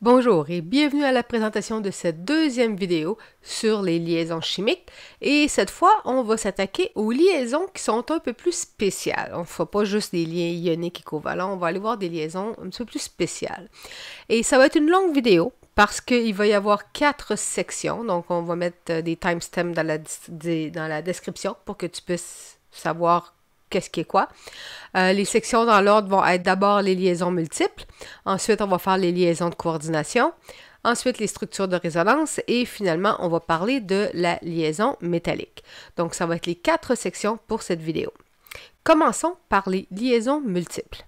Bonjour et bienvenue à la présentation de cette deuxième vidéo sur les liaisons chimiques et cette fois on va s'attaquer aux liaisons qui sont un peu plus spéciales. On ne fera pas juste des liens ioniques et covalents, on va aller voir des liaisons un peu plus spéciales. Et ça va être une longue vidéo parce qu'il va y avoir quatre sections, donc on va mettre euh, des timestamps dans la, dans la description pour que tu puisses savoir qu'est-ce qui est quoi. Euh, les sections dans l'ordre vont être d'abord les liaisons multiples, ensuite on va faire les liaisons de coordination, ensuite les structures de résonance et finalement on va parler de la liaison métallique. Donc ça va être les quatre sections pour cette vidéo. Commençons par les liaisons multiples.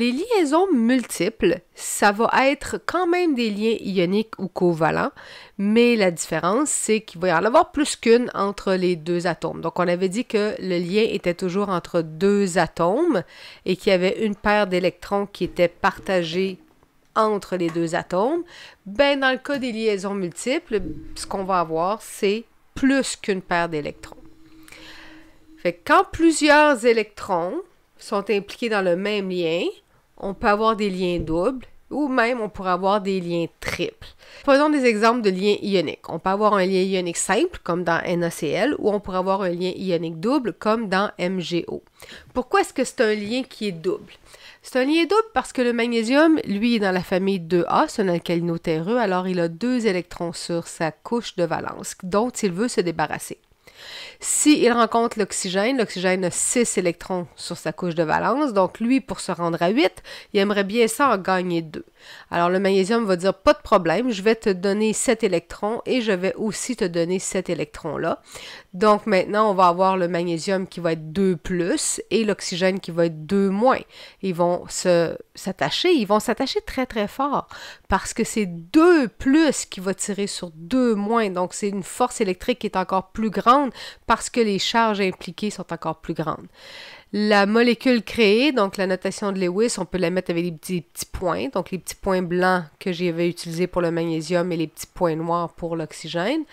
Les liaisons multiples, ça va être quand même des liens ioniques ou covalents, mais la différence, c'est qu'il va y en avoir plus qu'une entre les deux atomes. Donc, on avait dit que le lien était toujours entre deux atomes et qu'il y avait une paire d'électrons qui était partagée entre les deux atomes. Ben, dans le cas des liaisons multiples, ce qu'on va avoir, c'est plus qu'une paire d'électrons. Fait que quand plusieurs électrons sont impliqués dans le même lien, on peut avoir des liens doubles ou même on pourrait avoir des liens triples. Prenons des exemples de liens ioniques. On peut avoir un lien ionique simple, comme dans NaCl, ou on pourrait avoir un lien ionique double, comme dans MgO. Pourquoi est-ce que c'est un lien qui est double? C'est un lien double parce que le magnésium, lui, est dans la famille 2A, c'est un alcalinotéreux, alors il a deux électrons sur sa couche de valence, dont il veut se débarrasser. S'il rencontre l'oxygène, l'oxygène a 6 électrons sur sa couche de valence, donc lui, pour se rendre à 8, il aimerait bien ça en gagner 2. Alors le magnésium va dire pas de problème, je vais te donner 7 électrons et je vais aussi te donner 7 électrons-là. Donc maintenant, on va avoir le magnésium qui va être 2 plus et l'oxygène qui va être 2 moins. Ils vont s'attacher, ils vont s'attacher très très fort parce que c'est 2 plus qui va tirer sur 2 moins. Donc c'est une force électrique qui est encore plus grande parce que les charges impliquées sont encore plus grandes. La molécule créée, donc la notation de Lewis, on peut la mettre avec des petits, points, donc les petits points blancs que j'avais utilisés pour le magnésium et les petits points noirs pour l'oxygène.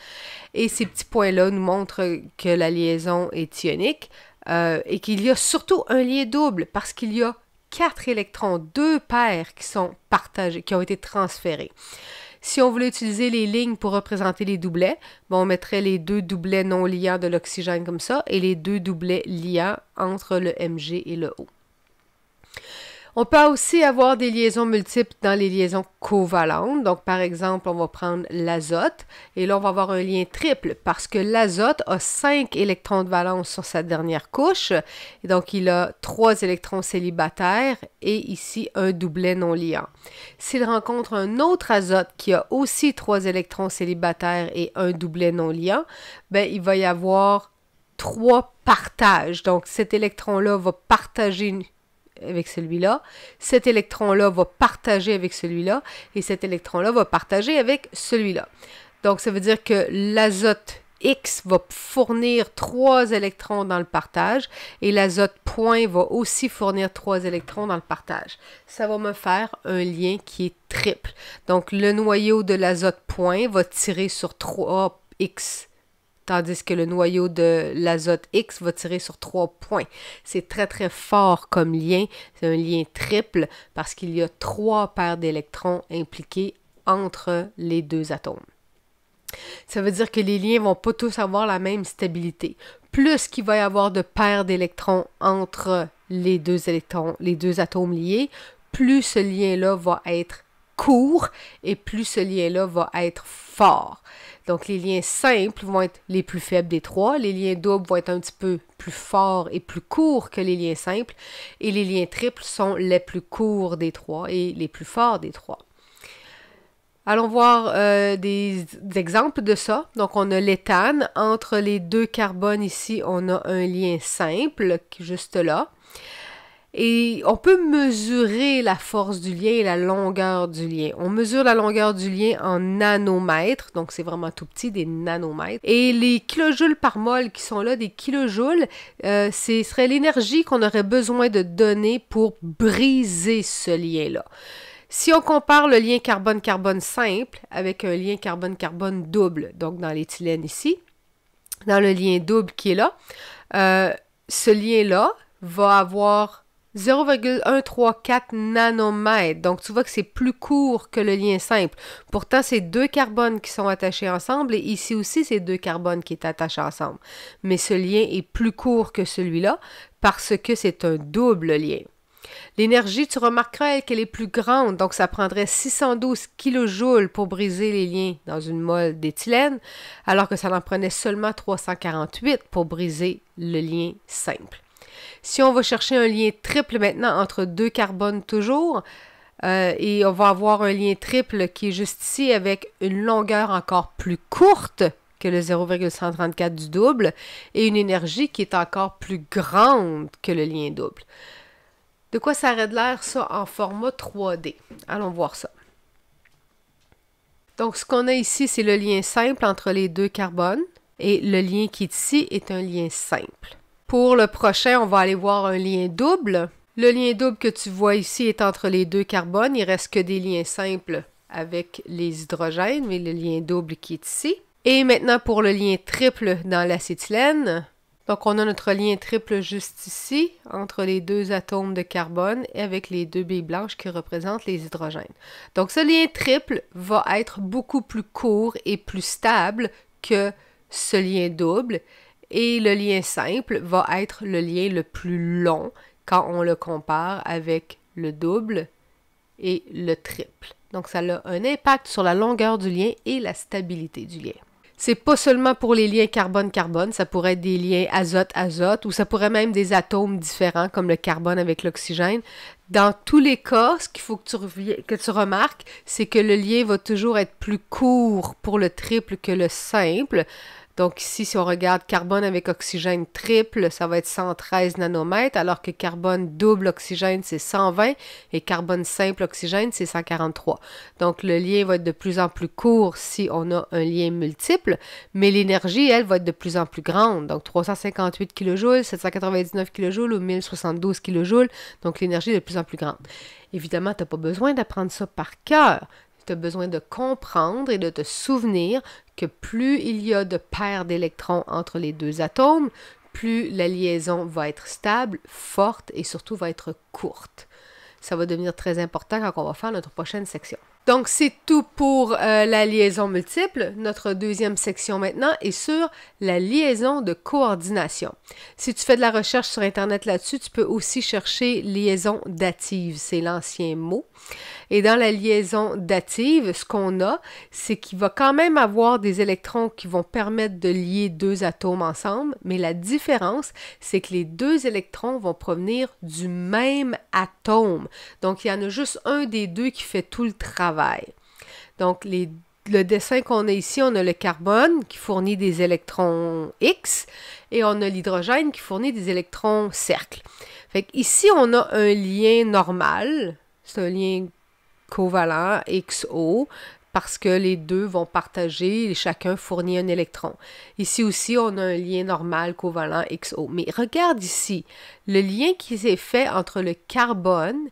Et ces petits points-là nous montrent que la liaison est ionique euh, et qu'il y a surtout un lien double parce qu'il y a quatre électrons, deux paires qui sont partagés, qui ont été transférés. Si on voulait utiliser les lignes pour représenter les doublets, on mettrait les deux doublets non liants de l'oxygène comme ça et les deux doublets liants entre le Mg et le O. On peut aussi avoir des liaisons multiples dans les liaisons covalentes. Donc, par exemple, on va prendre l'azote et là, on va avoir un lien triple parce que l'azote a 5 électrons de valence sur sa dernière couche. donc, il a 3 électrons célibataires et ici un doublet non liant. S'il rencontre un autre azote qui a aussi 3 électrons célibataires et un doublet non liant, ben, il va y avoir trois partages. Donc, cet électron-là va partager une avec celui-là, cet électron-là va partager avec celui-là, et cet électron-là va partager avec celui-là. Donc, ça veut dire que l'azote X va fournir trois électrons dans le partage et l'azote point va aussi fournir trois électrons dans le partage. Ça va me faire un lien qui est triple. Donc le noyau de l'azote point va tirer sur trois x tandis que le noyau de l'azote X va tirer sur trois points. C'est très très fort comme lien, c'est un lien triple parce qu'il y a trois paires d'électrons impliquées entre les deux atomes. Ça veut dire que les liens vont pas tous avoir la même stabilité. Plus qu'il va y avoir de paires d'électrons entre les deux électrons, les deux atomes liés, plus ce lien-là va être court et plus ce lien-là va être fort. Donc, les liens simples vont être les plus faibles des trois. Les liens doubles vont être un petit peu plus forts et plus courts que les liens simples. Et les liens triples sont les plus courts des trois et les plus forts des trois. Allons voir des, euh, des, exemples de ça. Donc, on a l'éthane. Entre les deux carbones ici, on a un lien simple, juste là. Et on peut mesurer la force du lien et la longueur du lien. On mesure la longueur du lien en nanomètres, donc c'est vraiment tout petit, des nanomètres. Et les kilojoules par mol qui sont là, des kilojoules, euh, ce serait l'énergie qu'on aurait besoin de donner pour briser ce lien-là. Si on compare le lien carbone-carbone simple avec un lien carbone-carbone double, donc dans l'éthylène ici, dans le lien double qui est là, euh, ce lien-là va avoir 0,134 nanomètres. Donc, tu vois que c'est plus court que le lien simple. Pourtant, c'est deux carbones qui sont attachés ensemble et ici aussi, c'est deux carbones qui sont attachés ensemble. Mais ce lien est plus court que celui-là parce que c'est un double lien. L'énergie, tu remarqueras qu'elle est plus grande, donc ça prendrait 612 kJ pour briser les liens dans une molle d'éthylène, alors que ça en prenait seulement 348 pour briser le lien simple. Si on va chercher un lien triple maintenant entre deux carbones toujours, euh, et on va avoir un lien triple qui est juste ici avec une longueur encore plus courte que le 0,134 du double et une énergie qui est encore plus grande que le lien double. De quoi ça aurait l'air ça en format 3D? Allons voir ça. Donc ce qu'on a ici, c'est le lien simple entre les deux carbones et le lien qui est ici est un lien simple. Pour le prochain, on va aller voir un lien double. Le lien double que tu vois ici est entre les deux carbones. Il reste que des liens simples avec les hydrogènes, mais le lien double qui est ici. Et maintenant pour le lien triple dans l'acétylène. Donc on a notre lien triple juste ici, entre les deux atomes de carbone et avec les deux billes blanches qui représentent les hydrogènes. Donc ce lien triple va être beaucoup plus court et plus stable que ce lien double. Et le lien simple va être le lien le plus long quand on le compare avec le double et le triple. Donc ça a un impact sur la longueur du lien et la stabilité du lien. C'est pas seulement pour les liens carbone-carbone, ça pourrait être des liens azote-azote ou ça pourrait même des atomes différents comme le carbone avec l'oxygène. Dans tous les cas, ce qu'il faut que tu, que tu remarques, c'est que le lien va toujours être plus court pour le triple que le simple. Donc ici, si on regarde carbone avec oxygène triple, ça va être 113 nanomètres, alors que carbone double oxygène, c'est 120 et carbone simple oxygène, c'est 143. Donc le lien va être de plus en plus court si on a un lien multiple, mais l'énergie, elle, va être de plus en plus grande. Donc 358 kJ, 799 kJ ou 1072 kJ. Donc l'énergie est de plus en plus grande. Évidemment, tu n'as pas besoin d'apprendre ça par cœur tu as besoin de comprendre et de te souvenir que plus il y a de paires d'électrons entre les deux atomes, plus la liaison va être stable, forte et surtout va être courte. Ça va devenir très important quand on va faire notre prochaine section. Donc, c'est tout pour euh, la liaison multiple. Notre deuxième section maintenant est sur la liaison de coordination. Si tu fais de la recherche sur Internet là-dessus, tu peux aussi chercher liaison dative. C'est l'ancien mot. Et dans la liaison dative, ce qu'on a, c'est qu'il va quand même avoir des électrons qui vont permettre de lier deux atomes ensemble, mais la différence, c'est que les deux électrons vont provenir du même atome. Donc, il y en a juste un des deux qui fait tout le travail. Donc, le dessin qu'on a ici, on a le carbone qui fournit des électrons X et on a l'hydrogène qui fournit des électrons cercle. Fait ici, on a un lien normal, c'est un lien covalent XO parce que les deux vont partager et chacun fournit un électron. Ici aussi, on a un lien normal covalent XO. Mais regarde ici, le lien qui s'est fait entre le carbone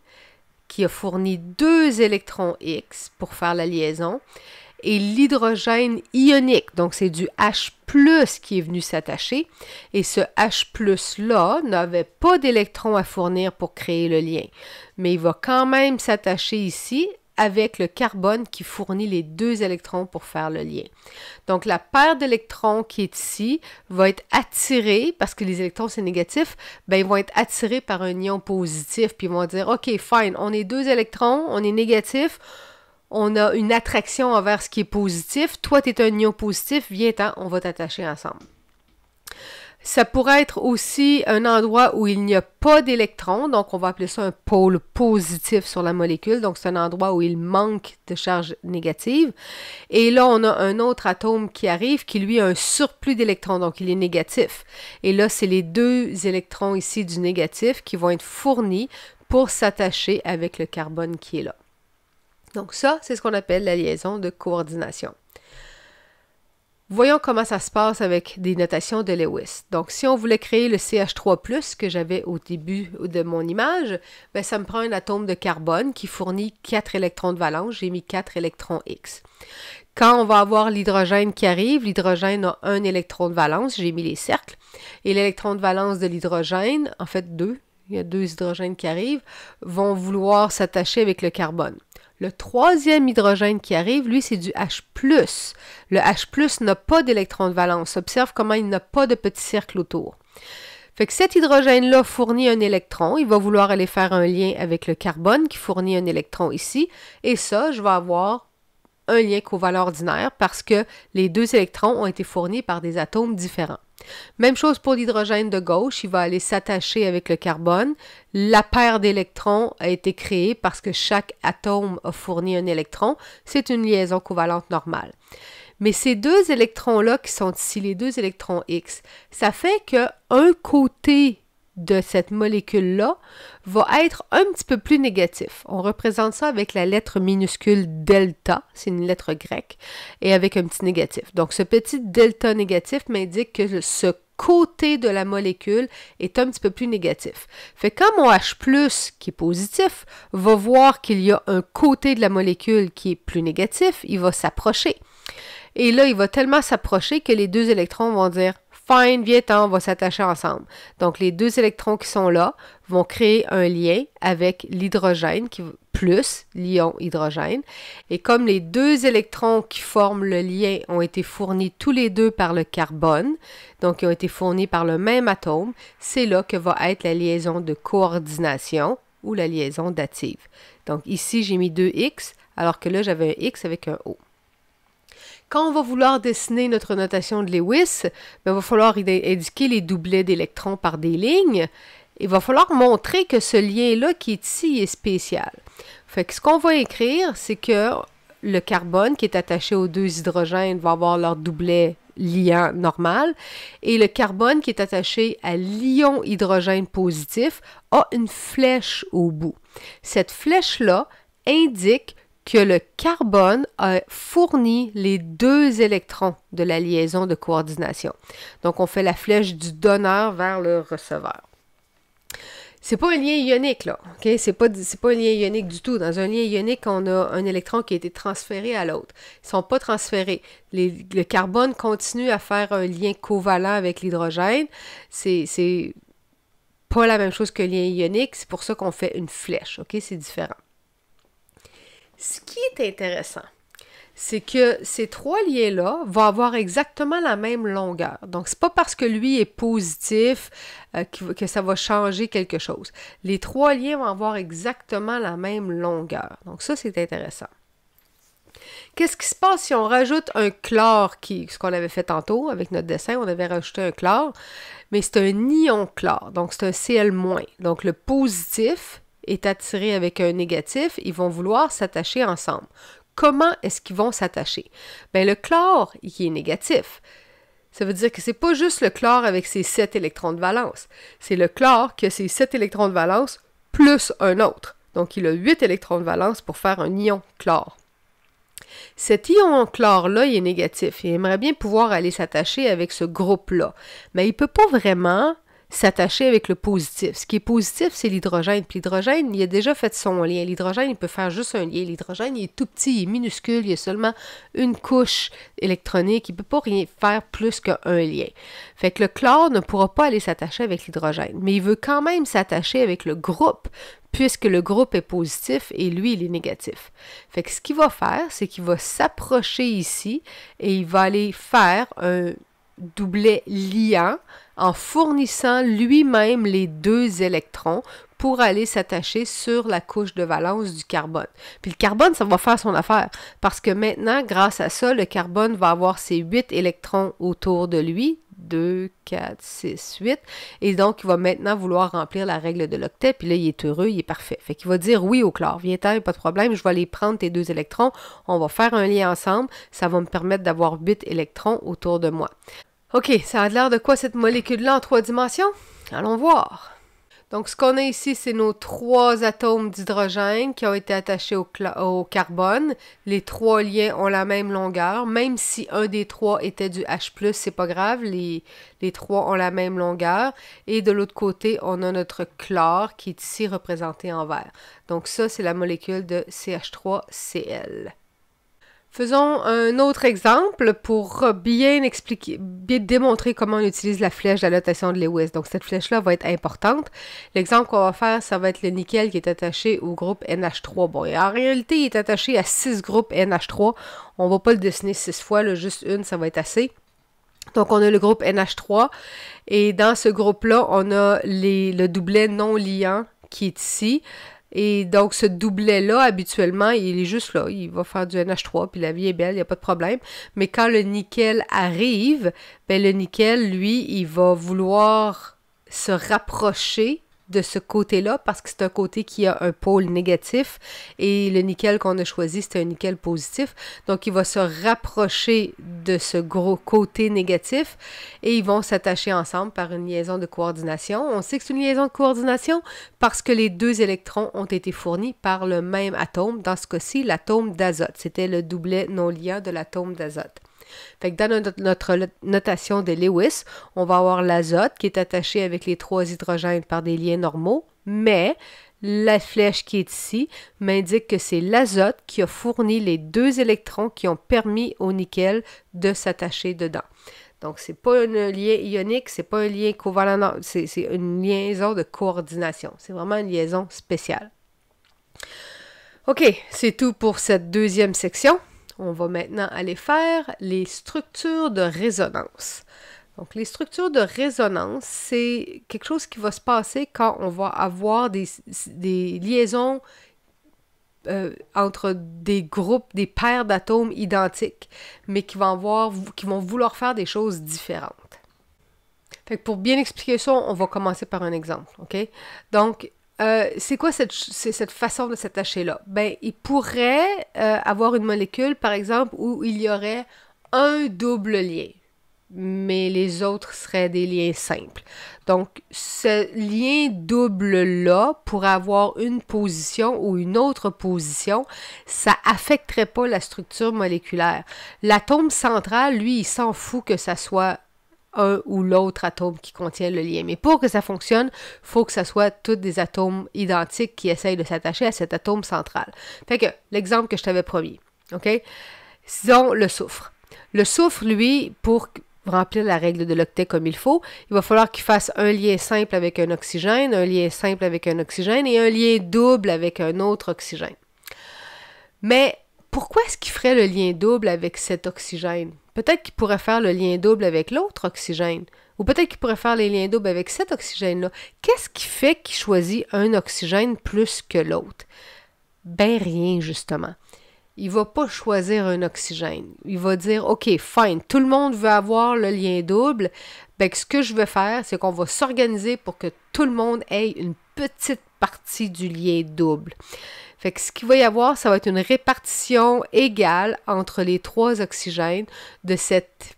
qui a fourni deux électrons X pour faire la liaison, et l'hydrogène ionique. Donc, c'est du H qui est venu s'attacher. Et ce H là n'avait pas d'électrons à fournir pour créer le lien. Mais il va quand même s'attacher ici avec le carbone qui fournit les deux électrons pour faire le lien. Donc la paire d'électrons qui est ici va être attirée, parce que les électrons c'est négatif, ben, ils vont être attirés par un ion positif, puis ils vont dire, OK, fine, on est deux électrons, on est négatif, on a une attraction envers ce qui est positif, toi tu es un ion positif, viens-t'en, on va t'attacher ensemble. Ça pourrait être aussi un endroit où il n'y a pas d'électrons, donc on va appeler ça un pôle positif sur la molécule, donc c'est un endroit où il manque de charge négative. Et là, on a un autre atome qui arrive qui, lui, a un surplus d'électrons, donc il est négatif. Et là, c'est les deux électrons ici du négatif qui vont être fournis pour s'attacher avec le carbone qui est là. Donc ça, c'est ce qu'on appelle la liaison de coordination. Voyons comment ça se passe avec des notations de Lewis. Donc, si on voulait créer le CH3+, que j'avais au début de mon image, bien, ça me prend un atome de carbone qui fournit 4 électrons de valence. J'ai mis 4 électrons X. Quand on va avoir l'hydrogène qui arrive, l'hydrogène a un électron de valence. J'ai mis les cercles. Et l'électron de valence de l'hydrogène, en fait deux, il y a deux hydrogènes qui arrivent, vont vouloir s'attacher avec le carbone. Le troisième hydrogène qui arrive, lui, c'est du H+. Le H+, n'a pas d'électron de valence. Observe comment il n'a pas de petit cercle autour. Fait que cet hydrogène-là fournit un électron. Il va vouloir aller faire un lien avec le carbone qui fournit un électron ici. Et ça, je vais avoir un lien covalent ordinaire parce que les deux électrons ont été fournis par des atomes différents. Même chose pour l'hydrogène de gauche, il va aller s'attacher avec le carbone. La paire d'électrons a été créée parce que chaque atome a fourni un électron. C'est une liaison covalente normale. Mais ces deux électrons-là qui sont ici, les deux électrons X, ça fait qu'un côté de cette molécule-là va être un petit peu plus négatif. On représente ça avec la lettre minuscule delta, c'est une lettre grecque, et avec un petit négatif. Donc ce petit delta négatif m'indique que ce côté de la molécule est un petit peu plus négatif. Fait quand mon H+, qui est positif, va voir qu'il y a un côté de la molécule qui est plus négatif, il va s'approcher. Et là, il va tellement s'approcher que les deux électrons vont dire Fine, viens-t'en, hein, on va s'attacher ensemble. Donc, les deux électrons qui sont là vont créer un lien avec l'hydrogène, qui plus l'ion hydrogène. Et comme les deux électrons qui forment le lien ont été fournis tous les deux par le carbone, donc ils ont été fournis par le même atome, c'est là que va être la liaison de coordination ou la liaison dative. Donc ici, j'ai mis deux x alors que là, j'avais un x avec un O. Quand on va vouloir dessiner notre notation de Lewis, ben, il va falloir indiquer les doublets d'électrons par des lignes. Il va falloir montrer que ce lien-là qui est ici est spécial. Fait ce qu'on va écrire, c'est que le carbone qui est attaché aux deux hydrogènes va avoir leur doublet liant normal et le carbone qui est attaché à l'ion hydrogène positif a une flèche au bout. Cette flèche-là indique que le carbone a fourni les deux électrons de la liaison de coordination. Donc, on fait la flèche du donneur vers le receveur. C'est pas un lien ionique, là. OK? C'est pas, pas un lien ionique du tout. Dans un lien ionique, on a un électron qui a été transféré à l'autre. Ils sont pas transférés. le carbone continue à faire un lien covalent avec l'hydrogène. C'est pas la même chose que lien ionique. C'est pour ça qu'on fait une flèche. OK? C'est différent. Ce qui est intéressant, c'est que ces trois liens-là vont avoir exactement la même longueur. Donc, c'est pas parce que lui est positif euh, que, ça va changer quelque chose. Les trois liens vont avoir exactement la même longueur. Donc, ça, c'est intéressant. Qu'est-ce qui se passe si on rajoute un chlore, qui, ce qu'on avait fait tantôt avec notre dessin, on avait rajouté un chlore, mais c'est un ion chlore, donc c'est un Cl-. Donc, le positif est attiré avec un négatif, ils vont vouloir s'attacher ensemble. Comment est-ce qu'ils vont s'attacher? Bien, le chlore, il est négatif. Ça veut dire que c'est pas juste le chlore avec ses 7 électrons de valence. C'est le chlore qui a ses 7 électrons de valence plus un autre. Donc, il a 8 électrons de valence pour faire un ion chlore. Cet ion chlore-là, il est négatif. Il aimerait bien pouvoir aller s'attacher avec ce groupe-là. Mais il ne peut pas vraiment s'attacher avec le positif. Ce qui est positif, c'est l'hydrogène. Puis l'hydrogène, il a déjà fait son lien. L'hydrogène, il peut faire juste un lien. L'hydrogène, il est tout petit, il est minuscule, il y a seulement une couche électronique. Il ne peut pas rien faire plus qu'un lien. Fait que le chlore ne pourra pas aller s'attacher avec l'hydrogène, mais il veut quand même s'attacher avec le groupe puisque le groupe est positif et lui, il est négatif. Fait que ce qu'il va faire, c'est qu'il va s'approcher ici et il va aller faire un doublet liant en fournissant lui-même les deux électrons pour aller s'attacher sur la couche de valence du carbone. Puis le carbone, ça va faire son affaire, parce que maintenant, grâce à ça, le carbone va avoir ses huit électrons autour de lui, 2, 4, 6, 8, et donc il va maintenant vouloir remplir la règle de l'octet, puis là, il est heureux, il est parfait. Fait qu'il va dire oui au chlore, viens-t'en, pas de problème, je vais aller prendre tes deux électrons, on va faire un lien ensemble, ça va me permettre d'avoir 8 électrons autour de moi. OK, ça a l'air de quoi cette molécule-là en trois dimensions? Allons voir. Donc, ce qu'on a ici, c'est nos trois atomes d'hydrogène qui ont été attachés au, carbone. Les trois liens ont la même longueur, même si un des trois était du H+, c'est pas grave, les, les trois ont la même longueur. Et de l'autre côté, on a notre chlore qui est ici représenté en vert. Donc ça, c'est la molécule de CH3Cl. Faisons un autre exemple pour bien expliquer, démontrer comment on utilise la flèche de de Lewis. Donc, cette flèche-là va être importante. L'exemple qu'on va faire, ça va être le nickel qui est attaché au groupe NH3. Bon, en réalité, il est attaché à six groupes NH3. On va pas le dessiner six fois, juste une, ça va être assez. Donc, on a le groupe NH3. Et dans ce groupe-là, on a le doublet non liant qui est ici. Et donc, ce doublet-là, habituellement, il est juste là. Il va faire du NH3, puis la vie est belle, il n'y a pas de problème. Mais quand le nickel arrive, ben, le nickel, lui, il va vouloir se rapprocher de ce côté-là parce que c'est un côté qui a un pôle négatif et le nickel qu'on a choisi, c'est un nickel positif. Donc, il va se rapprocher de ce gros côté négatif et ils vont s'attacher ensemble par une liaison de coordination. On sait que c'est une liaison de coordination parce que les deux électrons ont été fournis par le même atome. Dans ce cas-ci, l'atome d'azote. C'était le doublet non lien de l'atome d'azote. Fait que dans notre, notation de Lewis, on va avoir l'azote qui est attaché avec les trois hydrogènes par des liens normaux, mais la flèche qui est ici m'indique que c'est l'azote qui a fourni les deux électrons qui ont permis au nickel de s'attacher dedans. Donc, ce n'est pas un lien ionique, ce n'est pas un lien covalent, c'est une liaison de coordination. C'est vraiment une liaison spéciale. OK, c'est tout pour cette deuxième section. On va maintenant aller faire les structures de résonance. Donc, les structures de résonance, c'est quelque chose qui va se passer quand on va avoir des, liaisons euh, entre des groupes, des paires d'atomes identiques, mais qui vont, avoir, qui vont vouloir faire des choses différentes. Fait que pour bien expliquer ça, on va commencer par un exemple, OK? Donc, euh, c'est quoi cette, cette façon de s'attacher-là? Ben, il pourrait euh, avoir une molécule, par exemple, où il y aurait un double lien, mais les autres seraient des liens simples. Donc, ce lien double-là pour avoir une position ou une autre position. Ça affecterait pas la structure moléculaire. L'atome central, lui, il s'en fout que ça soit un ou l'autre atome qui contient le lien. Mais pour que ça fonctionne, faut que ça soit tous des atomes identiques qui essayent de s'attacher à cet atome central. Fait que l'exemple que je t'avais promis, OK? Disons le soufre. Le soufre, lui, pour remplir la règle de l'octet comme il faut, il va falloir qu'il fasse un lien simple avec un oxygène, un lien simple avec un oxygène et un lien double avec un autre oxygène. Mais pourquoi est-ce qu'il ferait le lien double avec cet oxygène? Peut-être qu'il pourrait faire le lien double avec l'autre oxygène. Ou peut-être qu'il pourrait faire les liens doubles avec cet oxygène-là. Qu'est-ce qui fait qu'il choisit un oxygène plus que l'autre? Ben rien, justement. Il va pas choisir un oxygène. Il va dire, OK, fine, tout le monde veut avoir le lien double. Ben, ce que je veux faire, c'est qu'on va s'organiser pour que tout le monde ait une petite partie du lien double. Fait ce qu'il va y avoir, ça va être une répartition égale entre les trois oxygènes de, cette,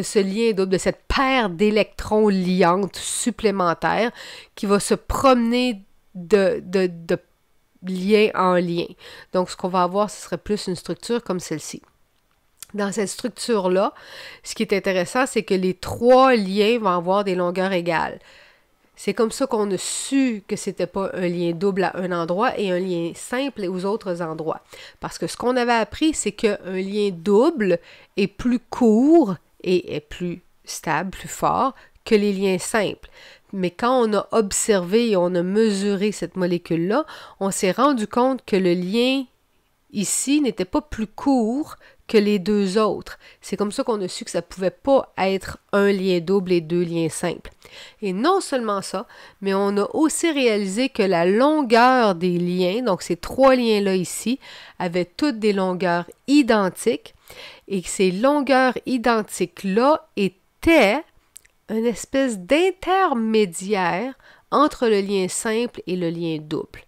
ce lien double, de cette paire d'électrons liantes supplémentaires qui va se promener de, de, de lien en lien. Donc, ce qu'on va avoir, ce serait plus une structure comme celle-ci dans cette structure-là, ce qui est intéressant, c'est que les trois liens vont avoir des longueurs égales. C'est comme ça qu'on a su que c'était pas un lien double à un endroit et un lien simple aux autres endroits. Parce que ce qu'on avait appris, c'est qu'un lien double est plus court et est plus stable, plus fort que les liens simples. Mais quand on a observé et on a mesuré cette molécule-là, on s'est rendu compte que le lien ici n'était pas plus court que les deux autres. C'est comme ça qu'on a su que ça ne pouvait pas être un lien double et deux liens simples. Et non seulement ça, mais on a aussi réalisé que la longueur des liens, donc ces trois liens-là ici, avaient toutes des longueurs identiques et que ces longueurs identiques-là étaient une espèce d'intermédiaire entre le lien simple et le lien double.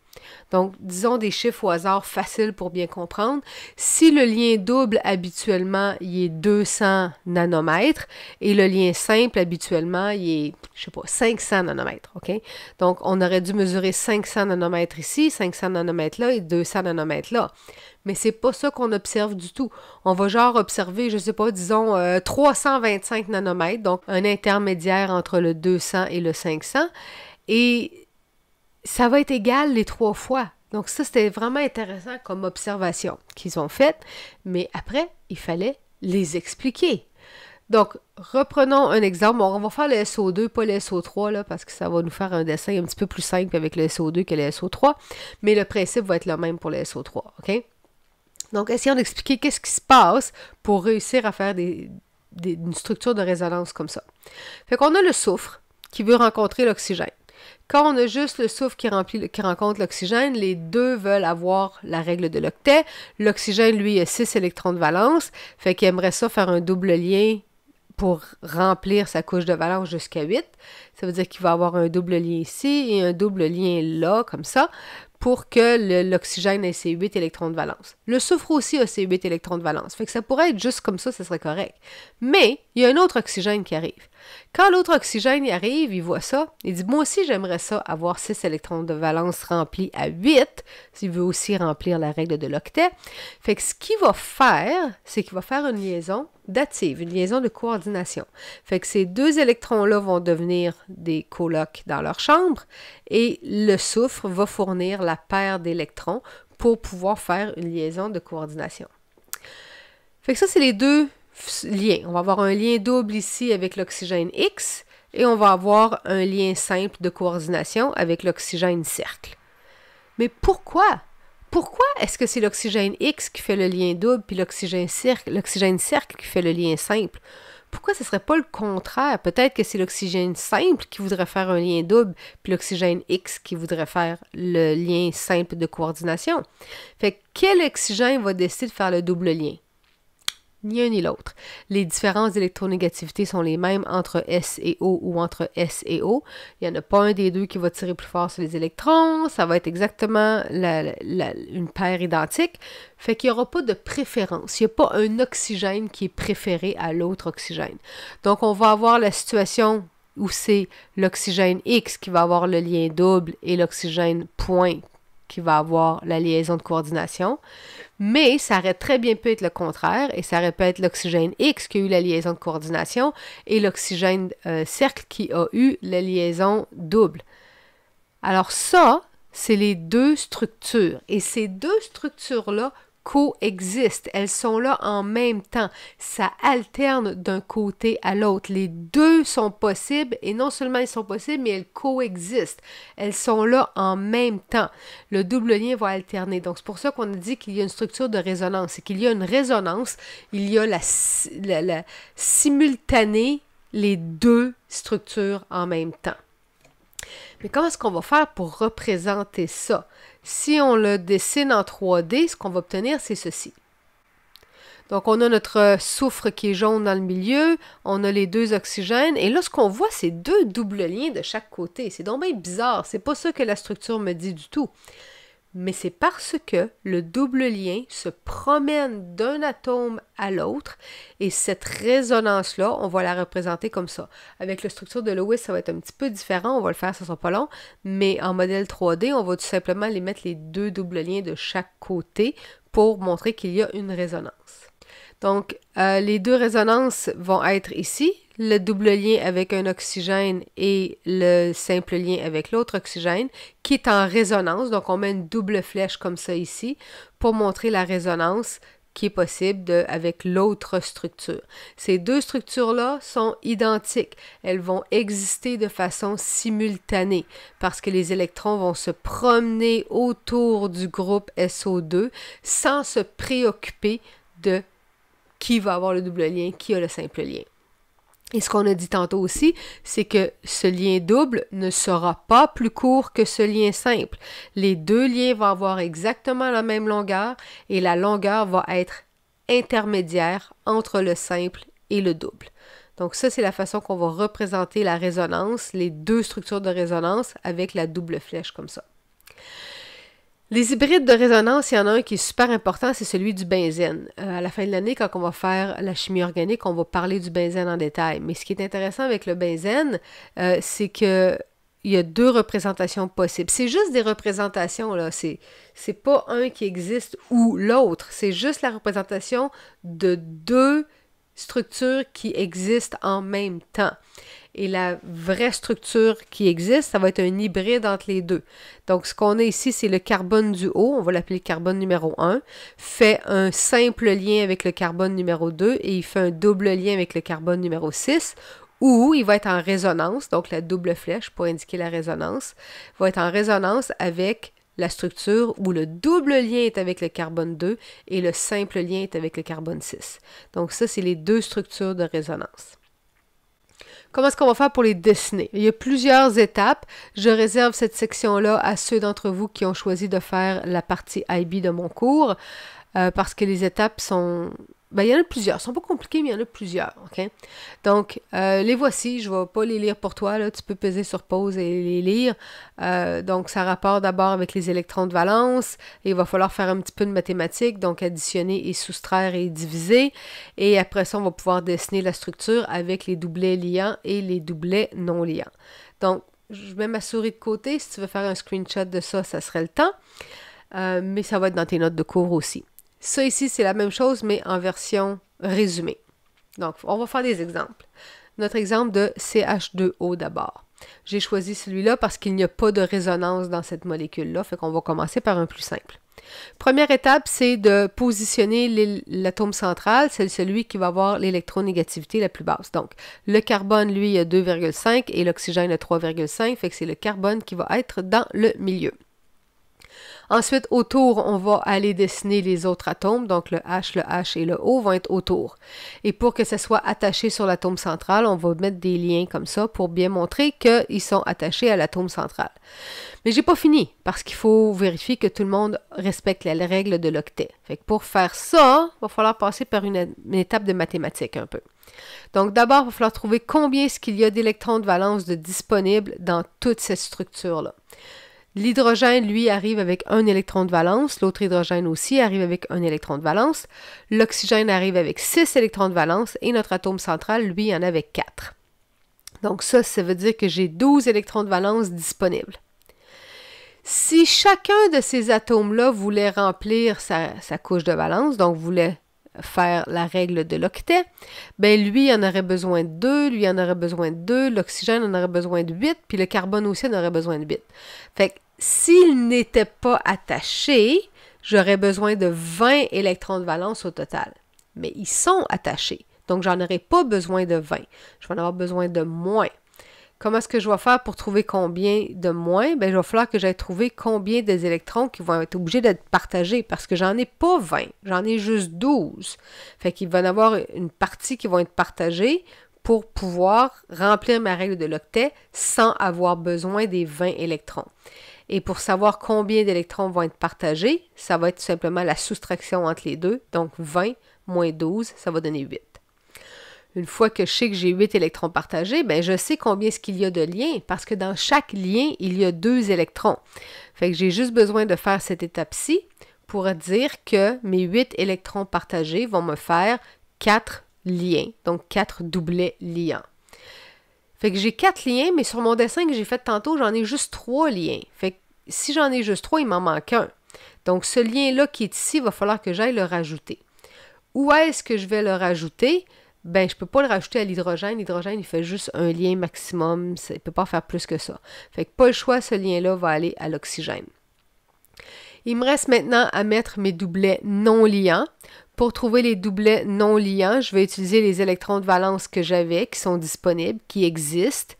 Donc, disons des chiffres au hasard faciles pour bien comprendre. Si le lien double, habituellement, il est 200 nanomètres et le lien simple, habituellement, il est, je sais pas, 500 nanomètres, OK? Donc, on aurait dû mesurer 500 nanomètres ici, 500 nanomètres là et 200 nanomètres là. Mais c'est pas ça qu'on observe du tout. On va genre observer, je sais pas, disons 325 euh, nanomètres, donc un intermédiaire entre le 200 et le 500. Et ça va être égal les trois fois. Donc ça, c'était vraiment intéressant comme observation qu'ils ont faite, mais après, il fallait les expliquer. Donc, reprenons un exemple. On va faire le SO2, pas le SO3, là, parce que ça va nous faire un dessin un petit peu plus simple avec le SO2 que le SO3, mais le principe va être le même pour le SO3, OK? Donc, essayons d'expliquer qu'est-ce qui se passe pour réussir à faire des, une structure de résonance comme ça. Fait qu'on a le soufre qui veut rencontrer l'oxygène. Quand on a juste le soufre qui, remplit, qui rencontre l'oxygène, les deux veulent avoir la règle de l'octet. L'oxygène, lui, a 6 électrons de valence, fait qu'il aimerait ça faire un double lien pour remplir sa couche de valence jusqu'à 8. Ça veut dire qu'il va avoir un double lien ici et un double lien là, comme ça, pour que l'oxygène ait ses 8 électrons de valence. Le soufre aussi a ses 8 électrons de valence. Fait que ça pourrait être juste comme ça, ça serait correct. Mais il y a un autre oxygène qui arrive. Quand l'autre oxygène arrive, il voit ça, il dit Moi aussi, j'aimerais ça, avoir 6 électrons de valence remplis à 8, s'il veut aussi remplir la règle de l'octet. Fait que ce qu'il va faire, c'est qu'il va faire une liaison dative, une liaison de coordination. Fait que ces deux électrons-là vont devenir des colocs dans leur chambre et le soufre va fournir la paire d'électrons pour pouvoir faire une liaison de coordination. Fait que ça, c'est les deux lien. On va avoir un lien double ici avec l'oxygène X et on va avoir un lien simple de coordination avec l'oxygène cercle. Mais pourquoi? Pourquoi est-ce que c'est l'oxygène X qui fait le lien double puis l'oxygène cercle, l'oxygène cercle qui fait le lien simple? Pourquoi ce ne serait pas le contraire? Peut-être que c'est l'oxygène simple qui voudrait faire un lien double, puis l'oxygène X qui voudrait faire le lien simple de coordination. Fait quel oxygène va décider de faire le double lien? ni un ni l'autre. Les différences d'électronégativité sont les mêmes entre S et O ou entre S et O. Il n'y en a pas un des deux qui va tirer plus fort sur les électrons. Ça va être exactement une paire identique. Fait qu'il n'y aura pas de préférence. Il n'y a pas un oxygène qui est préféré à l'autre oxygène. Donc, on va avoir la situation où c'est l'oxygène X qui va avoir le lien double et l'oxygène point qui va avoir la liaison de coordination, mais ça aurait très bien pu être le contraire et ça aurait pu être l'oxygène X qui a eu la liaison de coordination et l'oxygène euh, cercle qui a eu la liaison double. Alors ça, c'est les deux structures et ces deux structures-là coexistent, elles sont là en même temps, ça alterne d'un côté à l'autre. Les deux sont possibles et non seulement ils sont possibles, mais elles coexistent, elles sont là en même temps. Le double lien va alterner. Donc c'est pour ça qu'on a dit qu'il y a une structure de résonance et qu'il y a une résonance, il y a la, la simultanée, les deux structures en même temps. Mais comment est-ce qu'on va faire pour représenter ça? Si on le dessine en 3D, ce qu'on va obtenir, c'est ceci. Donc, on a notre soufre qui est jaune dans le milieu, on a les deux oxygènes, et là, ce qu'on voit, c'est deux doubles liens de chaque côté. C'est donc bizarre, c'est pas ça que la structure me dit du tout mais c'est parce que le double lien se promène d'un atome à l'autre et cette résonance-là, on va la représenter comme ça. Avec la structure de Lewis, ça va être un petit peu différent, on va le faire, ça ne sera pas long, mais en modèle 3D, on va tout simplement les mettre les deux doubles liens de chaque côté pour montrer qu'il y a une résonance. Donc, euh, les deux résonances vont être ici, le double lien avec un oxygène et le simple lien avec l'autre oxygène qui est en résonance. Donc, on met une double flèche comme ça ici pour montrer la résonance qui est possible de, avec l'autre structure. Ces deux structures-là sont identiques. Elles vont exister de façon simultanée parce que les électrons vont se promener autour du groupe SO2 sans se préoccuper de qui va avoir le double lien, qui a le simple lien. Et ce qu'on a dit tantôt aussi, c'est que ce lien double ne sera pas plus court que ce lien simple. Les deux liens vont avoir exactement la même longueur et la longueur va être intermédiaire entre le simple et le double. Donc ça, c'est la façon qu'on va représenter la résonance, les deux structures de résonance avec la double flèche comme ça. Les hybrides de résonance, il y en a un qui est super important, c'est celui du benzène. Euh, à la fin de l'année, quand on va faire la chimie organique, on va parler du benzène en détail. Mais ce qui est intéressant avec le benzène, euh, c'est que il y a deux représentations possibles. C'est juste des représentations, là. C'est, c'est pas un qui existe ou l'autre. C'est juste la représentation de deux structure qui existe en même temps. Et la vraie structure qui existe, ça va être un hybride entre les deux. Donc, ce qu'on a ici, c'est le carbone du haut, on va l'appeler carbone numéro 1, fait un simple lien avec le carbone numéro 2 et il fait un double lien avec le carbone numéro 6, où il va être en résonance, donc la double flèche pour indiquer la résonance, va être en résonance avec la structure où le double lien est avec le carbone 2 et le simple lien est avec le carbone 6. Donc ça, c'est les deux structures de résonance. Comment est-ce qu'on va faire pour les dessiner? Il y a plusieurs étapes. Je réserve cette section-là à ceux d'entre vous qui ont choisi de faire la partie IB de mon cours euh, parce que les étapes sont ben, il y en a plusieurs. Ils sont pas compliqués, mais il y en a plusieurs. OK? Donc, euh, les voici. Je ne vais pas les lire pour toi. Là. Tu peux peser sur pause et les lire. Euh, donc, ça rapporte d'abord avec les électrons de valence. il va falloir faire un petit peu de mathématiques. Donc, additionner et soustraire et diviser. Et après ça, on va pouvoir dessiner la structure avec les doublets liants et les doublets non liants. Donc, je mets ma souris de côté. Si tu veux faire un screenshot de ça, ça serait le temps. Euh, mais ça va être dans tes notes de cours aussi. Ça ici, c'est la même chose, mais en version résumée. Donc, on va faire des exemples. Notre exemple de CH2O d'abord. J'ai choisi celui-là parce qu'il n'y a pas de résonance dans cette molécule-là, fait qu'on va commencer par un plus simple. Première étape, c'est de positionner l'atome central, c'est celui qui va avoir l'électronégativité la plus basse. Donc, le carbone, lui, a 2,5 et l'oxygène a 3,5, fait que c'est le carbone qui va être dans le milieu. Ensuite, autour, on va aller dessiner les autres atomes, donc le H, le H et le O vont être autour. Et pour que ça soit attaché sur l'atome central, on va mettre des liens comme ça pour bien montrer qu'ils sont attachés à l'atome central. Mais j'ai pas fini parce qu'il faut vérifier que tout le monde respecte la règle de l'octet. Fait pour faire ça, il va falloir passer par une, étape de mathématiques un peu. Donc d'abord, il va falloir trouver combien est-ce qu'il y a d'électrons de valence de disponibles dans toute cette structure-là. L'hydrogène, lui, arrive avec un électron de valence, l'autre hydrogène aussi arrive avec un électron de valence, l'oxygène arrive avec six électrons de valence et notre atome central, lui, en avait quatre. Donc ça, ça veut dire que j'ai 12 électrons de valence disponibles. Si chacun de ces atomes-là voulait remplir sa couche de valence, donc voulait faire la règle de l'octet, ben lui, il en aurait besoin de 2, lui, il en aurait besoin de 2, l'oxygène en aurait besoin de 8, puis le carbone aussi en aurait besoin de 8. Fait que s'il n'était pas attaché, j'aurais besoin de 20 électrons de valence au total. Mais ils sont attachés, donc j'en aurais pas besoin de 20. Je vais en avoir besoin de moins. Comment est-ce que je vais faire pour trouver combien de moins? Bien, il va falloir que j'aille trouver combien des électrons qui vont être obligés d'être partagés parce que j'en ai pas 20, j'en ai juste 12. Fait qu'il va y avoir une partie qui va être partagée pour pouvoir remplir ma règle de l'octet sans avoir besoin des 20 électrons. Et pour savoir combien d'électrons vont être partagés, ça va être simplement la soustraction entre les deux. Donc 20 moins 12, ça va donner 8. Une fois que je sais que j'ai 8 électrons partagés, ben je sais combien est-ce qu'il y a de liens, parce que dans chaque lien, il y a deux électrons. Fait que j'ai juste besoin de faire cette étape-ci pour dire que mes 8 électrons partagés vont me faire 4 liens, donc 4 doublets liants. Fait que j'ai 4 liens, mais sur mon dessin que j'ai fait tantôt, j'en ai juste 3 liens. Fait que si j'en ai juste 3, il m'en manque un. Donc ce lien-là qui est ici, il va falloir que j'aille le rajouter. Où est-ce que je vais le rajouter? ben je peux pas le rajouter à l'hydrogène. L'hydrogène, il fait juste un lien maximum, il ne peut pas faire plus que ça. Fait que pas le choix, ce lien-là va aller à l'oxygène. Il me reste maintenant à mettre mes doublets non liants. Pour trouver les doublets non liants, je vais utiliser les électrons de valence que j'avais, qui sont disponibles, qui existent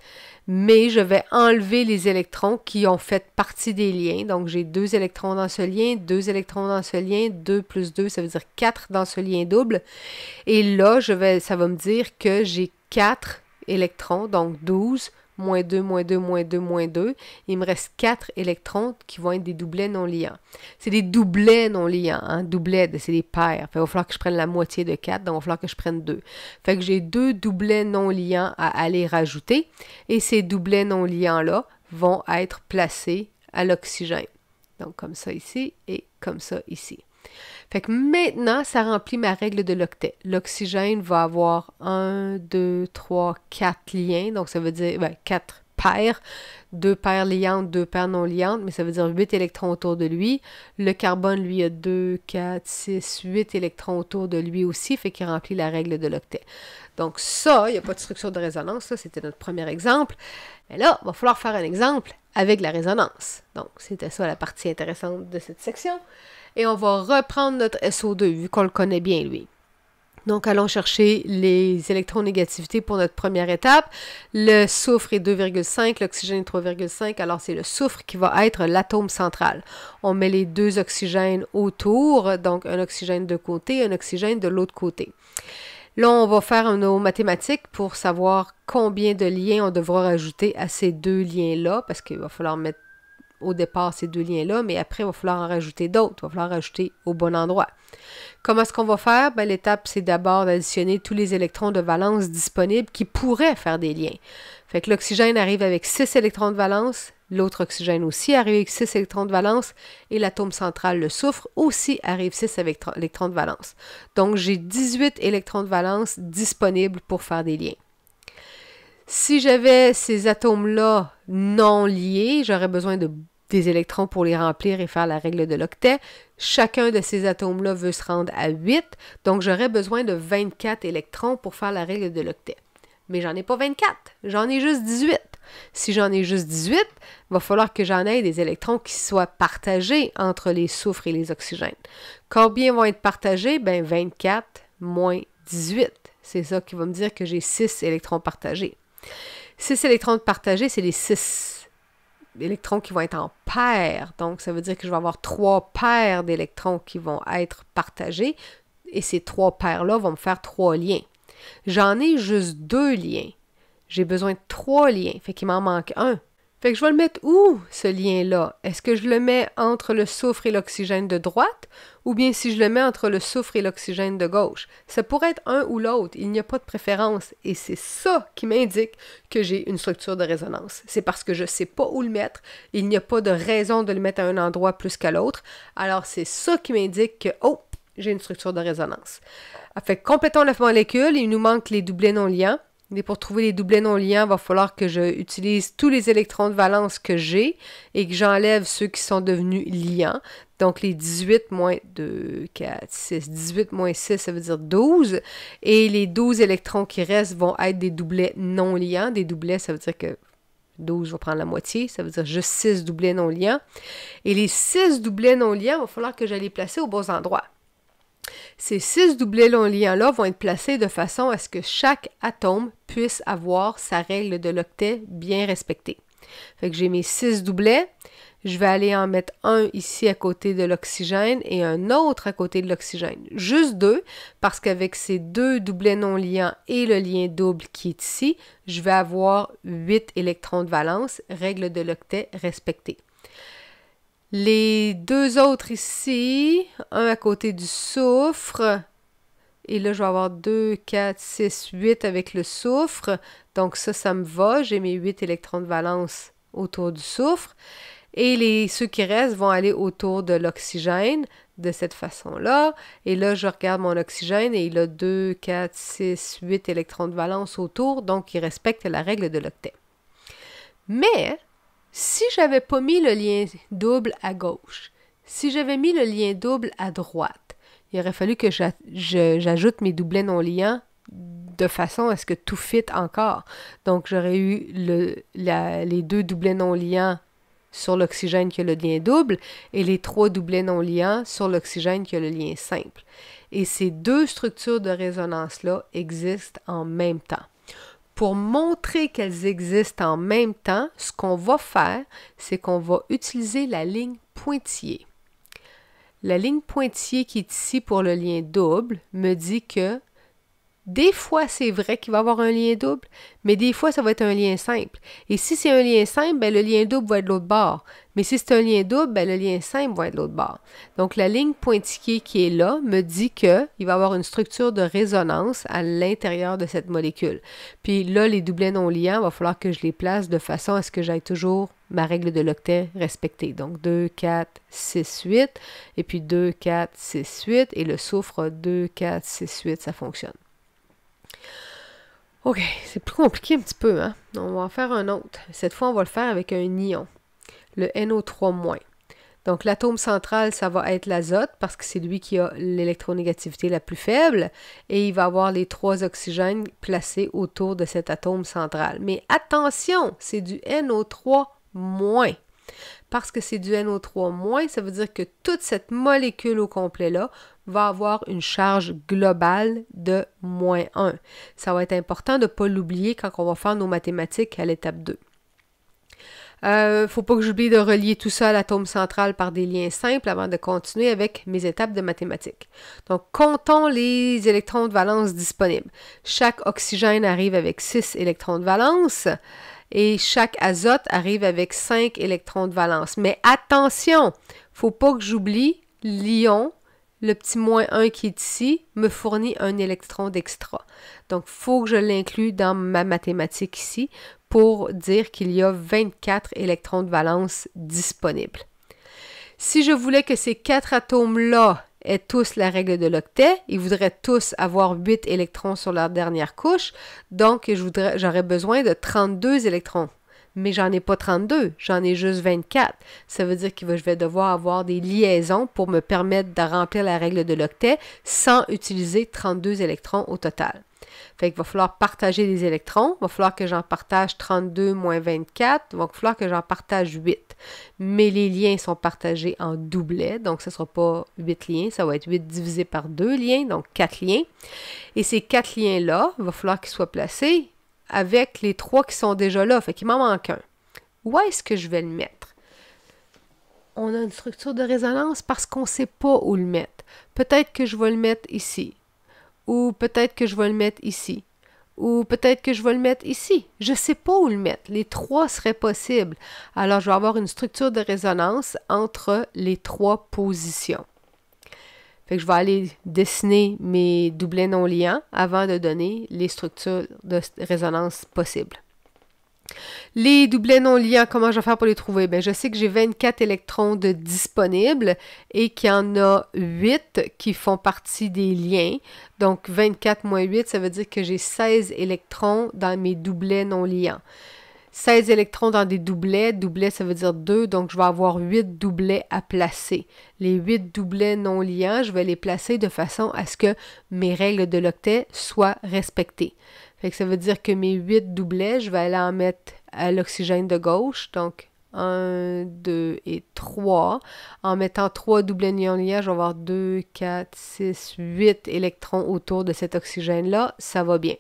mais je vais enlever les électrons qui ont fait partie des liens. Donc, j'ai deux électrons dans ce lien, deux électrons dans ce lien, 2 plus 2, ça veut dire 4 dans ce lien double. Et là, je vais, ça va me dire que j'ai 4 électrons, donc 12, moins 2, moins 2, moins 2, moins 2. Il me reste 4 électrons qui vont être des doublets non liants. C'est des doublets non liants, hein? doublets, c'est des paires. Fait, il va falloir que je prenne la moitié de 4, donc il va falloir que je prenne 2. Fait que j'ai deux doublets non liants à aller rajouter, et ces doublets non liants-là vont être placés à l'oxygène. Donc comme ça ici et comme ça ici. Fait que maintenant, ça remplit ma règle de l'octet. L'oxygène va avoir 1, 2, 3, 4 liens. Donc, ça veut dire 4 ben, paires. 2 paires liantes, deux paires non liantes, mais ça veut dire 8 électrons autour de lui. Le carbone, lui, a 2, 4, 6, 8 électrons autour de lui aussi, fait qu'il remplit la règle de l'octet. Donc ça, il n'y a pas de structure de résonance, ça, c'était notre premier exemple. Mais là, il va falloir faire un exemple avec la résonance. Donc, c'était ça la partie intéressante de cette section et on va reprendre notre SO2 vu qu'on le connaît bien lui. Donc, allons chercher les électronégativités pour notre première étape. Le soufre est 2,5, l'oxygène est 3,5, alors c'est le soufre qui va être l'atome central. On met les deux oxygènes autour, donc un oxygène de côté, un oxygène de l'autre côté. Là, on va faire nos mathématiques pour savoir combien de liens on devra rajouter à ces deux liens-là, parce qu'il va falloir mettre au départ ces deux liens-là, mais après, il va falloir en rajouter d'autres, il va falloir en rajouter au bon endroit. Comment est-ce qu'on va faire? Ben, L'étape, c'est d'abord d'additionner tous les électrons de valence disponibles qui pourraient faire des liens. Fait que l'oxygène arrive avec 6 électrons de valence, l'autre oxygène aussi arrive avec 6 électrons de valence, et l'atome central, le soufre, aussi arrive 6 électrons de valence. Donc, j'ai 18 électrons de valence disponibles pour faire des liens. Si j'avais ces atomes-là non liés, j'aurais besoin de des électrons pour les remplir et faire la règle de l'octet. Chacun de ces atomes-là veut se rendre à 8, donc j'aurais besoin de 24 électrons pour faire la règle de l'octet. Mais j'en ai pas 24, j'en ai juste 18. Si j'en ai juste 18, il va falloir que j'en aie des électrons qui soient partagés entre les soufres et les oxygènes. Combien vont être partagés? Ben 24 moins 18. C'est ça qui va me dire que j'ai 6 électrons partagés. 6 électrons partagés, c'est les 6 électrons qui vont être en paires, Donc, ça veut dire que je vais avoir trois paires d'électrons qui vont être partagés et ces trois paires-là vont me faire trois liens. J'en ai juste deux liens. J'ai besoin de trois liens, fait qu'il m'en manque un. Fait que je vais le mettre où, ce lien-là? Est-ce que je le mets entre le soufre et l'oxygène de droite ou bien si je le mets entre le soufre et l'oxygène de gauche? Ça pourrait être un ou l'autre, il n'y a pas de préférence et c'est ça qui m'indique que j'ai une structure de résonance. C'est parce que je ne sais pas où le mettre, il n'y a pas de raison de le mettre à un endroit plus qu'à l'autre. Alors c'est ça qui m'indique que, oh, j'ai une structure de résonance. Fait complétons la molécule, il nous manque les doublés non liants. Mais pour trouver les doublets non liants, il va falloir que j'utilise tous les électrons de valence que j'ai et que j'enlève ceux qui sont devenus liants. Donc les 18 moins 2, 4, 6, 18 moins 6, ça veut dire 12. Et les 12 électrons qui restent vont être des doublets non liants. Des doublets, ça veut dire que 12 je vais prendre la moitié, ça veut dire juste 6 doublets non liants. Et les 6 doublets non liants, il va falloir que je les placer aux bons endroits. Ces six doublets non liants-là vont être placés de façon à ce que chaque atome puisse avoir sa règle de l'octet bien respectée. Fait que j'ai mes six doublets. Je vais aller en mettre un ici à côté de l'oxygène et un autre à côté de l'oxygène. Juste deux, parce qu'avec ces deux doublets non liants et le lien double qui est ici, je vais avoir huit électrons de valence, règle de l'octet respectée. Les deux autres ici, un à côté du soufre. Et là, je vais avoir 2, 4, 6, 8 avec le soufre. Donc ça, ça me va. J'ai mes 8 électrons de valence autour du soufre. Et les, ceux qui restent vont aller autour de l'oxygène de cette façon-là. Et là, je regarde mon oxygène et il a 2, 4, 6, 8 électrons de valence autour, donc il respecte la règle de l'octet. Mais si j'avais pas mis le lien double à gauche, si j'avais mis le lien double à droite, il aurait fallu que j'ajoute mes doublets non liants de façon à ce que tout fit encore. Donc j'aurais eu les deux doublets non liants sur l'oxygène qui a le lien double et les trois doublets non liants sur l'oxygène qui a le lien simple. Et ces deux structures de résonance-là existent en même temps pour montrer qu'elles existent en même temps, ce qu'on va faire, c'est qu'on va utiliser la ligne pointillée. La ligne pointillée qui est ici pour le lien double me dit que des fois, c'est vrai qu'il va y avoir un lien double, mais des fois, ça va être un lien simple. Et si c'est un lien simple, ben, le lien double va être de l'autre bord. Mais si c'est un lien double, ben, le lien simple va être de l'autre bord. Donc la ligne pointiquée qui est là me dit qu'il va y avoir une structure de résonance à l'intérieur de cette molécule. Puis là, les doublets non liants, il va falloir que je les place de façon à ce que j'aille toujours ma règle de l'octet respectée. Donc 2, 4, 6, 8, et puis 2, 4, 6, 8, et le soufre 2, 4, 6, 8, ça fonctionne. OK, c'est plus compliqué un petit peu, hein? On va en faire un autre. Cette fois, on va le faire avec un ion le NO3-. Donc l'atome central, ça va être l'azote parce que c'est lui qui a l'électronégativité la plus faible et il va avoir les trois oxygènes placés autour de cet atome central. Mais attention, c'est du NO3-. Parce que c'est du NO3-, ça veut dire que toute cette molécule au complet-là va avoir une charge globale de moins 1. Ça va être important de ne pas l'oublier quand on va faire nos mathématiques à l'étape 2 ne euh, faut pas que j'oublie de relier tout ça à l'atome central par des liens simples avant de continuer avec mes étapes de mathématiques. Donc, comptons les électrons de valence disponibles. Chaque oxygène arrive avec 6 électrons de valence et chaque azote arrive avec 5 électrons de valence. Mais attention, faut pas que j'oublie l'ion, le petit moins 1 qui est ici, me fournit un électron d'extra. Donc, faut que je l'inclue dans ma mathématique ici pour dire qu'il y a 24 électrons de valence disponibles. Si je voulais que ces quatre atomes-là aient tous la règle de l'octet, ils voudraient tous avoir 8 électrons sur leur dernière couche, donc j'aurais besoin de 32 électrons. Mais j'en ai pas 32, j'en ai juste 24. Ça veut dire que je vais devoir avoir des liaisons pour me permettre de remplir la règle de l'octet sans utiliser 32 électrons au total. Fait qu'il va falloir partager des électrons. Il va falloir que j'en partage 32 moins 24. Il va falloir que j'en partage 8. Mais les liens sont partagés en doublet. Donc, ce ne sera pas 8 liens. Ça va être 8 divisé par 2 liens, donc 4 liens. Et ces 4 liens-là, il va falloir qu'ils soient placés avec les 3 qui sont déjà là. Fait qu'il m'en manque un. Où est-ce que je vais le mettre? on a une structure de résonance parce qu'on ne sait pas où le mettre. Peut-être que je vais le mettre ici. Ou peut-être que je vais le mettre ici. Ou peut-être que je vais le mettre ici. Je ne sais pas où le mettre. Les trois seraient possibles. Alors, je vais avoir une structure de résonance entre les trois positions. Fait je vais aller dessiner mes doublets non liants avant de donner les structures de résonance possibles. Les doublets non liants, comment je vais faire pour les trouver? Bien, je sais que j'ai 24 électrons de disponibles et qu'il y en a 8 qui font partie des liens. Donc 24 moins 8, ça veut dire que j'ai 16 électrons dans mes doublets non liants. 16 électrons dans des doublets. doublets ça veut dire 2, donc je vais avoir 8 doublets à placer. Les 8 doublets non liants, je vais les placer de façon à ce que mes règles de l'octet soient respectées ça veut dire que mes 8 doublets, je vais aller en mettre à l'oxygène de gauche, donc 1, 2 et 3. En mettant 3 doublets non liants, je vais avoir 2, 4, 6, 8 électrons autour de cet oxygène-là. Ça va bien.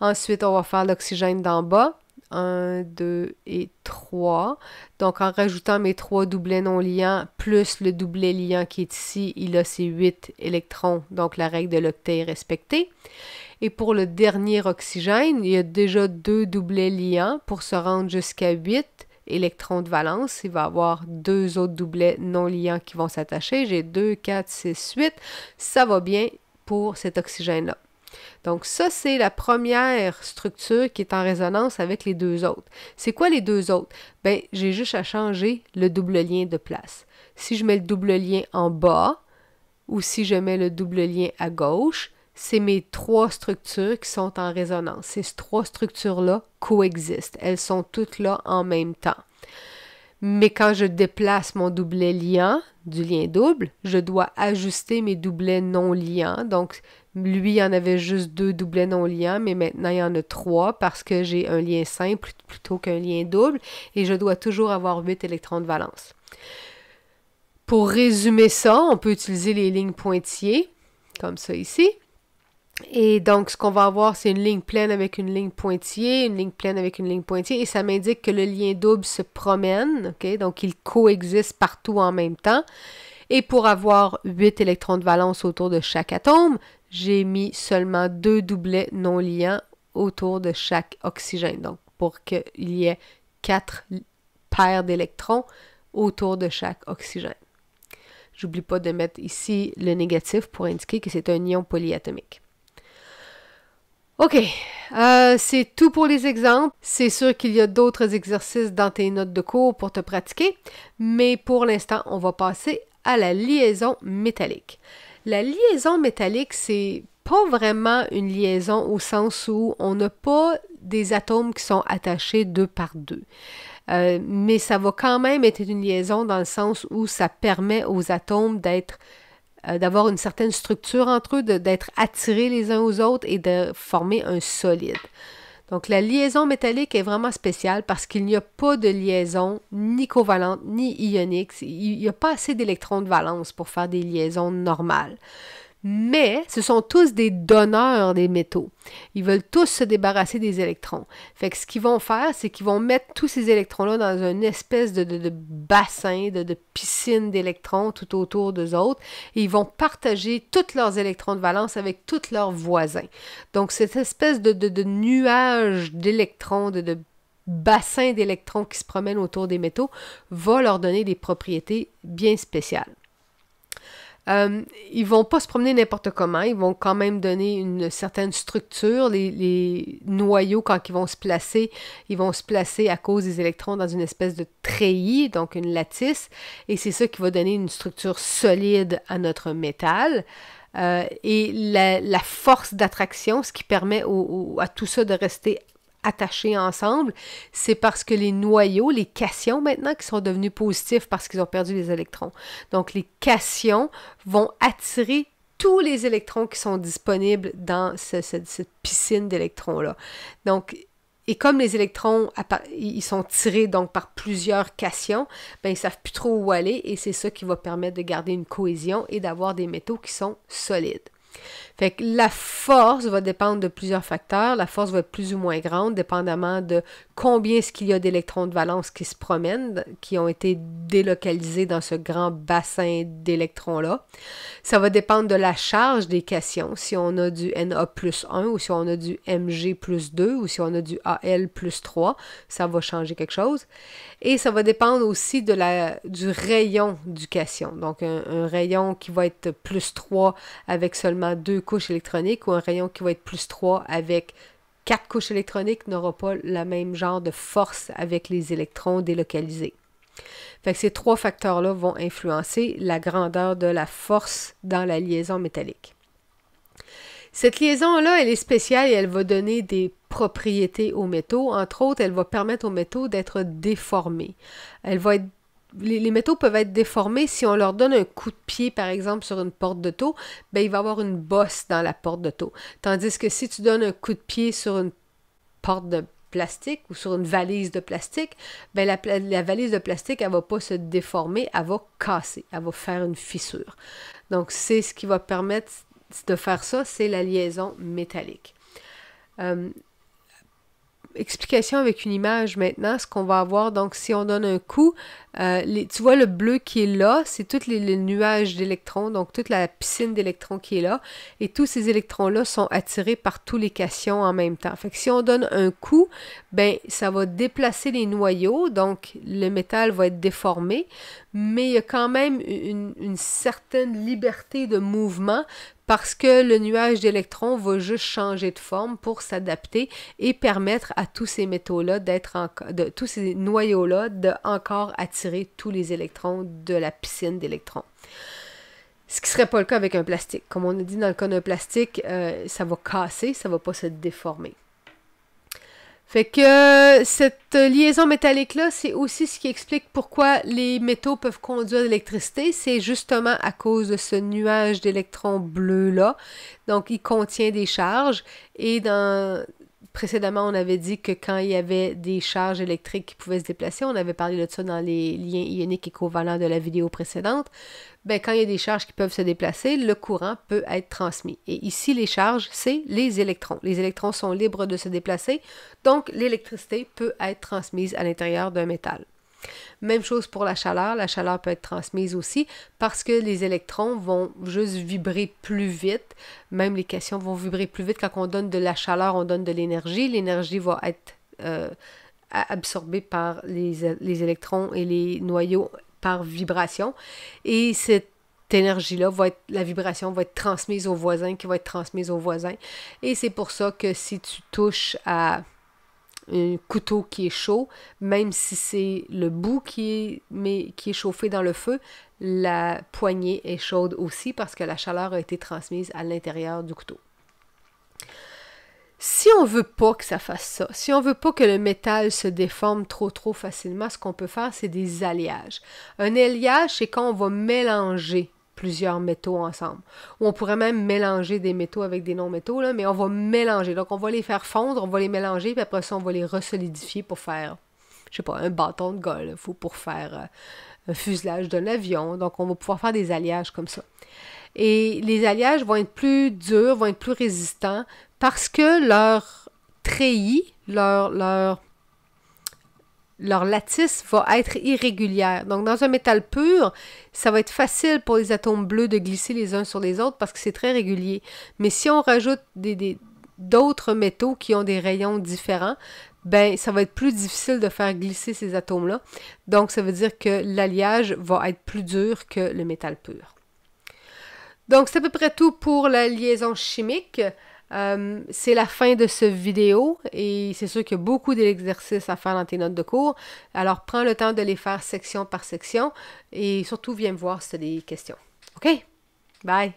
Ensuite, on va faire l'oxygène d'en bas. 1, 2 et 3. Donc, en rajoutant mes trois doublets non liants, plus le doublet liant qui est ici, il a ses 8 électrons. Donc, la règle de l'octet est respectée. Et pour le dernier oxygène, il y a déjà deux doublets liants pour se rendre jusqu'à 8 électrons de valence. Il va y avoir deux autres doublets non liants qui vont s'attacher. J'ai 2, 4, 6, 8. Ça va bien pour cet oxygène-là. Donc ça, c'est la première structure qui est en résonance avec les deux autres. C'est quoi les deux autres? Ben, j'ai juste à changer le double lien de place. Si je mets le double lien en bas ou si je mets le double lien à gauche, c'est mes trois structures qui sont en résonance. Ces trois structures-là coexistent. Elles sont toutes là en même temps. Mais quand je déplace mon doublet liant du lien double, je dois ajuster mes doublets non liants. Donc, lui, il y en avait juste deux doublets non liants, mais maintenant, il y en a trois parce que j'ai un lien simple plutôt qu'un lien double et je dois toujours avoir huit électrons de valence. Pour résumer ça, on peut utiliser les lignes pointillées, comme ça ici. Et donc, ce qu'on va avoir, c'est une ligne pleine avec une ligne pointillée, une ligne pleine avec une ligne pointillée, et ça m'indique que le lien double se promène, ok? donc il coexiste partout en même temps. Et pour avoir 8 électrons de valence autour de chaque atome, j'ai mis seulement deux doublets non liants autour de chaque oxygène, donc pour qu'il y ait 4 paires d'électrons autour de chaque oxygène. J'oublie pas de mettre ici le négatif pour indiquer que c'est un ion polyatomique. OK. Euh, c'est tout pour les exemples. C'est sûr qu'il y a d'autres exercices dans tes notes de cours pour te pratiquer, mais pour l'instant, on va passer à la liaison métallique. La liaison métallique, c'est pas vraiment une liaison au sens où on n'a pas des atomes qui sont attachés deux par deux. Euh, mais ça va quand même être une liaison dans le sens où ça permet aux atomes d'être euh, d'avoir une certaine structure entre eux, d'être attirés les uns aux autres et de former un solide. Donc la liaison métallique est vraiment spéciale parce qu'il n'y a pas de liaison ni covalente ni ionique. Il n'y a pas assez d'électrons de valence pour faire des liaisons normales mais ce sont tous des donneurs des métaux. Ils veulent tous se débarrasser des électrons. Fait que ce qu'ils vont faire, c'est qu'ils vont mettre tous ces électrons-là dans une espèce de, bassin, de, piscine d'électrons tout autour des autres, et ils vont partager tous leurs électrons de valence avec tous leurs voisins. Donc, cette espèce de, de nuage d'électrons, de bassin d'électrons qui se promènent autour des métaux, va leur donner des propriétés bien spéciales. Euh, ils vont pas se promener n'importe comment, ils vont quand même donner une certaine structure. Les, noyaux, quand ils vont se placer, ils vont se placer à cause des électrons dans une espèce de treillis, donc une lattice, et c'est ça qui va donner une structure solide à notre métal. Euh, et la, force d'attraction, ce qui permet à tout ça de rester attachés ensemble, c'est parce que les noyaux, les cations maintenant, qui sont devenus positifs parce qu'ils ont perdu les électrons. Donc les cations vont attirer tous les électrons qui sont disponibles dans cette piscine d'électrons-là. Donc, et comme les électrons, ils sont tirés donc par plusieurs cations, ben, ils ne savent plus trop où aller et c'est ça qui va permettre de garder une cohésion et d'avoir des métaux qui sont solides. Fait que la force va dépendre de plusieurs facteurs. La force va être plus ou moins grande, dépendamment de combien est-ce qu'il y a d'électrons de valence qui se promènent, qui ont été délocalisés dans ce grand bassin d'électrons-là. Ça va dépendre de la charge des cations, si on a du Na plus 1 ou si on a du Mg plus 2 ou si on a du Al plus 3, ça va changer quelque chose. Et ça va dépendre aussi de la, du rayon du cation. Donc un, un rayon qui va être plus 3 avec seulement deux couches électroniques ou un rayon qui va être plus 3 avec quatre couches électroniques n'aura pas le même genre de force avec les électrons délocalisés. ces trois facteurs-là vont influencer la grandeur de la force dans la liaison métallique. Cette liaison-là, elle est spéciale et elle va donner des propriétés aux métaux. Entre autres, elle va permettre aux métaux d'être déformés. Elle va être les, métaux peuvent être déformés. Si on leur donne un coup de pied, par exemple, sur une porte de taux, ben, il va y avoir une bosse dans la porte de taux. Tandis que si tu donnes un coup de pied sur une porte de plastique ou sur une valise de plastique, ben la, valise de plastique, elle ne va pas se déformer, elle va casser, elle va faire une fissure. Donc, c'est ce qui va permettre de faire ça, c'est la liaison métallique. Euh, explication avec une image maintenant, ce qu'on va avoir. Donc, si on donne un coup, euh, tu vois le bleu qui est là, c'est tous les, les, nuages d'électrons, donc toute la piscine d'électrons qui est là. Et tous ces électrons-là sont attirés par tous les cations en même temps. Fait que si on donne un coup, ben, ça va déplacer les noyaux, donc le métal va être déformé, mais il y a quand même une, certaine liberté de mouvement parce que le nuage d'électrons va juste changer de forme pour s'adapter et permettre à tous ces métaux-là d'être de tous ces noyaux-là de encore attirer tous les électrons de la piscine d'électrons. Ce qui ne serait pas le cas avec un plastique. Comme on a dit dans le cas d'un plastique, euh, ça va casser, ça ne va pas se déformer. Fait que cette liaison métallique-là, c'est aussi ce qui explique pourquoi les métaux peuvent conduire l'électricité. C'est justement à cause de ce nuage d'électrons bleus-là. Donc, il contient des charges. Et dans, Précédemment, on avait dit que quand il y avait des charges électriques qui pouvaient se déplacer, on avait parlé de ça dans les liens ioniques covalents de la vidéo précédente, ben, quand il y a des charges qui peuvent se déplacer, le courant peut être transmis. Et ici, les charges, c'est les électrons. Les électrons sont libres de se déplacer, donc l'électricité peut être transmise à l'intérieur d'un métal. Même chose pour la chaleur, la chaleur peut être transmise aussi parce que les électrons vont juste vibrer plus vite, même les cations vont vibrer plus vite quand on donne de la chaleur, on donne de l'énergie, l'énergie va être euh, absorbée par les, électrons et les noyaux par vibration et cette énergie-là va être, la vibration va être transmise aux voisins, qui va être transmise aux voisins. Et c'est pour ça que si tu touches à un couteau qui est chaud, même si c'est le bout qui est, mais, qui est chauffé dans le feu, la poignée est chaude aussi parce que la chaleur a été transmise à l'intérieur du couteau. Si on veut pas que ça fasse ça, si on veut pas que le métal se déforme trop trop facilement, ce qu'on peut faire, c'est des alliages. Un alliage, c'est quand on va mélanger plusieurs métaux ensemble. Ou on pourrait même mélanger des métaux avec des non-métaux, mais on va mélanger. Donc, on va les faire fondre, on va les mélanger, puis après ça, on va les resolidifier pour faire, je sais pas, un bâton de golf ou pour faire euh, un fuselage d'un avion. Donc, on va pouvoir faire des alliages comme ça. Et les alliages vont être plus durs, vont être plus résistants parce que leur treillis, leur, leur leur lattice va être irrégulière. Donc, dans un métal pur, ça va être facile pour les atomes bleus de glisser les uns sur les autres parce que c'est très régulier. Mais si on rajoute d'autres métaux qui ont des rayons différents, ben, ça va être plus difficile de faire glisser ces atomes-là. Donc, ça veut dire que l'alliage va être plus dur que le métal pur. Donc, c'est à peu près tout pour la liaison chimique. Euh, c'est la fin de ce vidéo et c'est sûr qu'il y a beaucoup d'exercices à faire dans tes notes de cours. Alors prends le temps de les faire section par section et surtout viens me voir si tu as des questions. OK? Bye!